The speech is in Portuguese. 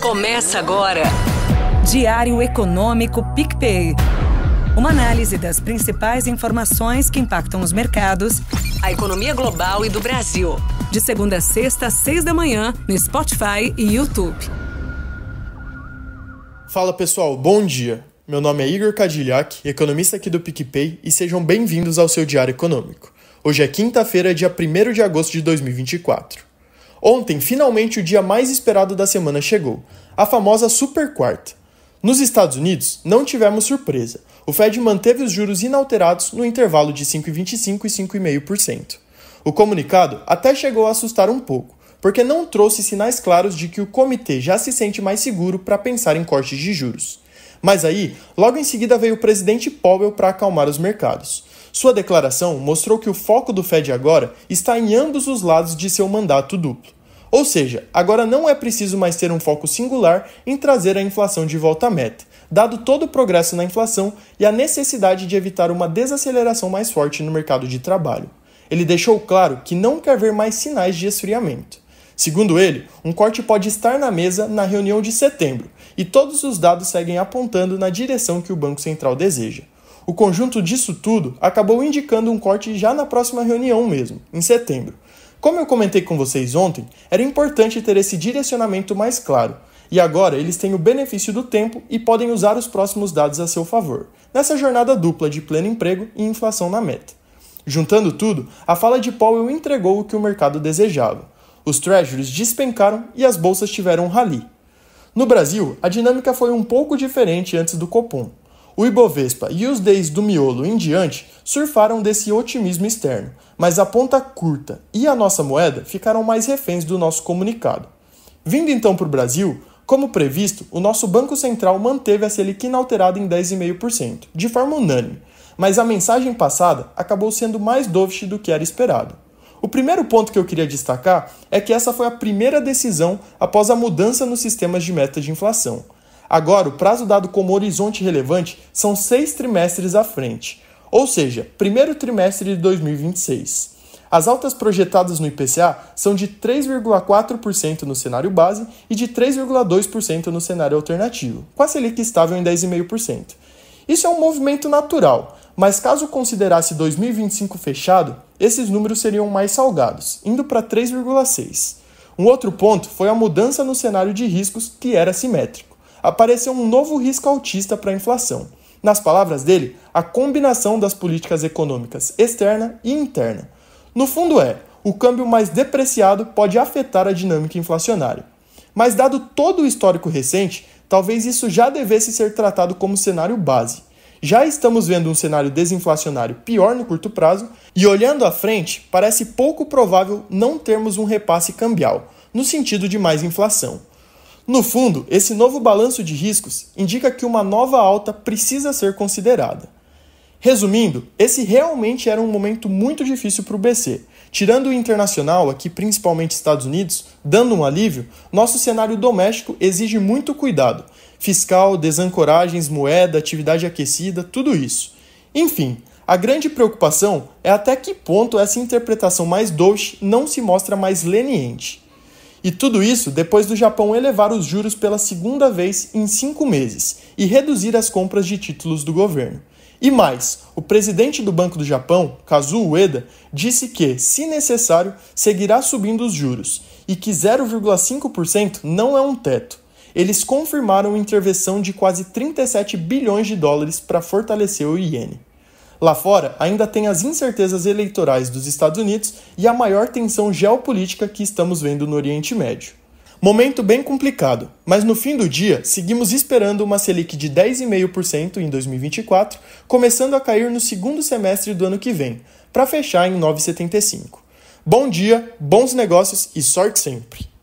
Começa agora. Diário Econômico PicPay. Uma análise das principais informações que impactam os mercados, a economia global e do Brasil. De segunda a sexta, às seis da manhã, no Spotify e YouTube. Fala pessoal, bom dia. Meu nome é Igor Cadilhac, economista aqui do PicPay, e sejam bem-vindos ao seu Diário Econômico. Hoje é quinta-feira, dia 1 de agosto de 2024. Ontem, finalmente, o dia mais esperado da semana chegou a famosa super quarta. Nos Estados Unidos, não tivemos surpresa. O Fed manteve os juros inalterados no intervalo de 5,25% e 5,5%. O comunicado até chegou a assustar um pouco, porque não trouxe sinais claros de que o comitê já se sente mais seguro para pensar em cortes de juros. Mas aí, logo em seguida veio o presidente Powell para acalmar os mercados. Sua declaração mostrou que o foco do Fed agora está em ambos os lados de seu mandato duplo. Ou seja, agora não é preciso mais ter um foco singular em trazer a inflação de volta à meta, dado todo o progresso na inflação e a necessidade de evitar uma desaceleração mais forte no mercado de trabalho. Ele deixou claro que não quer ver mais sinais de esfriamento. Segundo ele, um corte pode estar na mesa na reunião de setembro, e todos os dados seguem apontando na direção que o Banco Central deseja. O conjunto disso tudo acabou indicando um corte já na próxima reunião mesmo, em setembro, como eu comentei com vocês ontem, era importante ter esse direcionamento mais claro. E agora eles têm o benefício do tempo e podem usar os próximos dados a seu favor, nessa jornada dupla de pleno emprego e inflação na meta. Juntando tudo, a fala de Powell entregou o que o mercado desejava. Os treasuries despencaram e as bolsas tiveram um rally. No Brasil, a dinâmica foi um pouco diferente antes do Copom. O Ibovespa e os DEIs do miolo em diante surfaram desse otimismo externo, mas a ponta curta e a nossa moeda ficaram mais reféns do nosso comunicado. Vindo então para o Brasil, como previsto, o nosso Banco Central manteve a Selic inalterada em 10,5%, de forma unânime, mas a mensagem passada acabou sendo mais dovish do que era esperado. O primeiro ponto que eu queria destacar é que essa foi a primeira decisão após a mudança nos sistemas de meta de inflação. Agora, o prazo dado como horizonte relevante são seis trimestres à frente, ou seja, primeiro trimestre de 2026. As altas projetadas no IPCA são de 3,4% no cenário base e de 3,2% no cenário alternativo, com a Selic estável em 10,5%. Isso é um movimento natural, mas caso considerasse 2025 fechado, esses números seriam mais salgados, indo para 3,6%. Um outro ponto foi a mudança no cenário de riscos, que era simétrico apareceu um novo risco autista para a inflação. Nas palavras dele, a combinação das políticas econômicas externa e interna. No fundo, é o câmbio mais depreciado pode afetar a dinâmica inflacionária. Mas, dado todo o histórico recente, talvez isso já devesse ser tratado como cenário base. Já estamos vendo um cenário desinflacionário pior no curto prazo, e olhando à frente, parece pouco provável não termos um repasse cambial, no sentido de mais inflação. No fundo, esse novo balanço de riscos indica que uma nova alta precisa ser considerada. Resumindo, esse realmente era um momento muito difícil para o BC. Tirando o internacional, aqui principalmente Estados Unidos, dando um alívio, nosso cenário doméstico exige muito cuidado: fiscal, desancoragens, moeda, atividade aquecida, tudo isso. Enfim, a grande preocupação é até que ponto essa interpretação mais doce não se mostra mais leniente. E tudo isso depois do Japão elevar os juros pela segunda vez em cinco meses e reduzir as compras de títulos do governo. E mais, o presidente do Banco do Japão, Kazuo Ueda, disse que, se necessário, seguirá subindo os juros e que 0,5% não é um teto. Eles confirmaram intervenção de quase 37 bilhões de dólares para fortalecer o iene. Lá fora, ainda tem as incertezas eleitorais dos Estados Unidos e a maior tensão geopolítica que estamos vendo no Oriente Médio. Momento bem complicado, mas no fim do dia, seguimos esperando uma Selic de 10,5% em 2024, começando a cair no segundo semestre do ano que vem, para fechar em 9,75. Bom dia, bons negócios e sorte sempre!